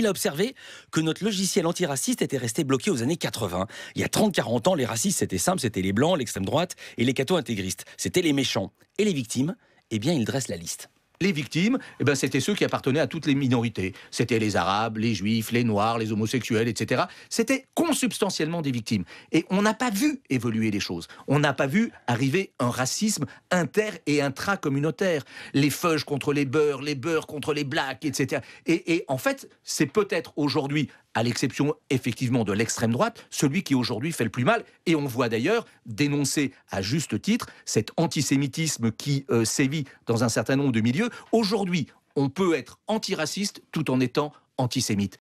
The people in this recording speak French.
Il a observé que notre logiciel antiraciste était resté bloqué aux années 80. Il y a 30-40 ans, les racistes, c'était simple, c'était les blancs, l'extrême droite et les cathos intégristes. C'était les méchants. Et les victimes Eh bien, il dresse la liste les victimes, eh ben, c'était ceux qui appartenaient à toutes les minorités. C'était les Arabes, les Juifs, les Noirs, les homosexuels, etc. C'était consubstantiellement des victimes. Et on n'a pas vu évoluer les choses. On n'a pas vu arriver un racisme inter- et intra-communautaire. Les feuges contre les beurs, les beurs contre les blacks, etc. Et, et en fait, c'est peut-être aujourd'hui à l'exception effectivement de l'extrême droite, celui qui aujourd'hui fait le plus mal. Et on voit d'ailleurs dénoncer à juste titre cet antisémitisme qui euh, sévit dans un certain nombre de milieux. Aujourd'hui, on peut être antiraciste tout en étant antisémite.